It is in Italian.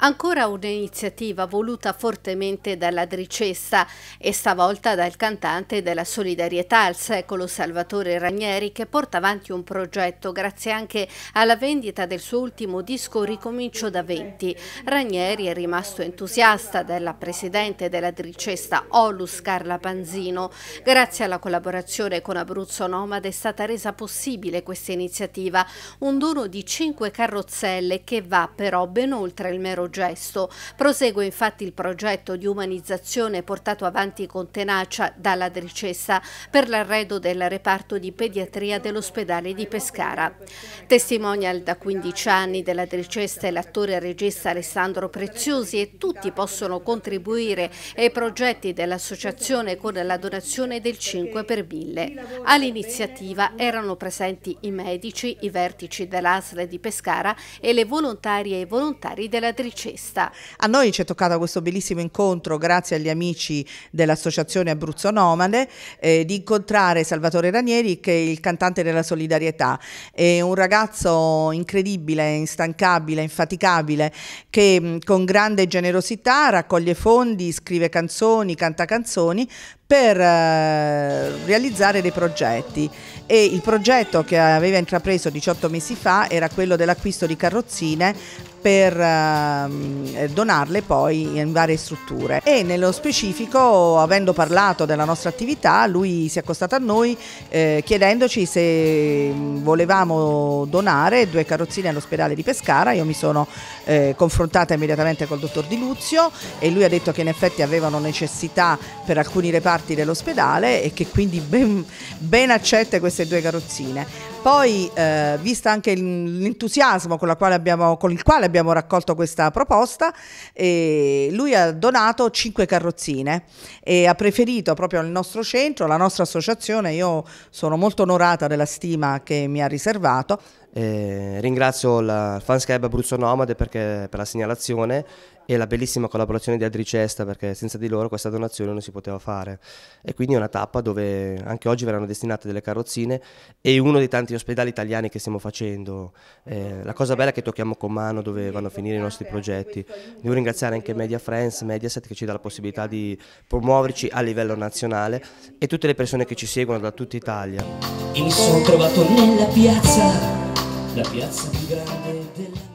Ancora un'iniziativa voluta fortemente dalla Dricessa e stavolta dal cantante della solidarietà al secolo Salvatore Ranieri che porta avanti un progetto grazie anche alla vendita del suo ultimo disco Ricomincio da 20. Ranieri è rimasto entusiasta della presidente della Dricessa Olus Carla Panzino. Grazie alla collaborazione con Abruzzo Nomade è stata resa possibile questa iniziativa, un dono di cinque carrozzelle che va però ben oltre il mero gesto. Prosegue infatti il progetto di umanizzazione portato avanti con tenacia dalla Dricessa per l'arredo del reparto di pediatria dell'ospedale di Pescara. Testimonial da 15 anni della Dricessa è l'attore e regista Alessandro Preziosi e tutti possono contribuire ai progetti dell'associazione con la donazione del 5 per 1000. All'iniziativa erano presenti i medici, i vertici dell'ASL di Pescara e le volontarie e i volontari della Dricessa cesta. A noi ci è toccato questo bellissimo incontro, grazie agli amici dell'associazione Abruzzo Nomade, eh, di incontrare Salvatore Ranieri che è il cantante della solidarietà. È un ragazzo incredibile, instancabile, infaticabile, che con grande generosità raccoglie fondi, scrive canzoni, canta canzoni per eh, realizzare dei progetti e il progetto che aveva intrapreso 18 mesi fa era quello dell'acquisto di carrozzine per ehm, donarle poi in varie strutture e nello specifico avendo parlato della nostra attività lui si è accostato a noi eh, chiedendoci se mm, volevamo donare due carrozzine all'ospedale di Pescara io mi sono eh, confrontata immediatamente col dottor Di Luzio e lui ha detto che in effetti avevano necessità per alcuni reparti parti dell'ospedale e che quindi ben, ben accetta queste due carrozzine. Poi, eh, vista anche l'entusiasmo con, abbiamo, con, il quale abbiamo raccolto questa proposta, eh, lui ha donato cinque carrozzine e ha preferito proprio il nostro centro, la nostra associazione. Io sono molto onorata della stima che mi ha riservato. Eh, ringrazio il fanscape Abruzzo Nomade perché, per la segnalazione e la bellissima collaborazione di Adricesta perché senza di loro questa donazione non si poteva fare e quindi è una tappa dove anche oggi verranno destinate delle carrozzine e uno dei tanti ospedali italiani che stiamo facendo eh, la cosa bella è che tocchiamo con mano dove vanno a finire i nostri progetti devo ringraziare anche Media Friends, Mediaset che ci dà la possibilità di promuoverci a livello nazionale e tutte le persone che ci seguono da tutta Italia Mi sono trovato nella piazza la piazza più grande della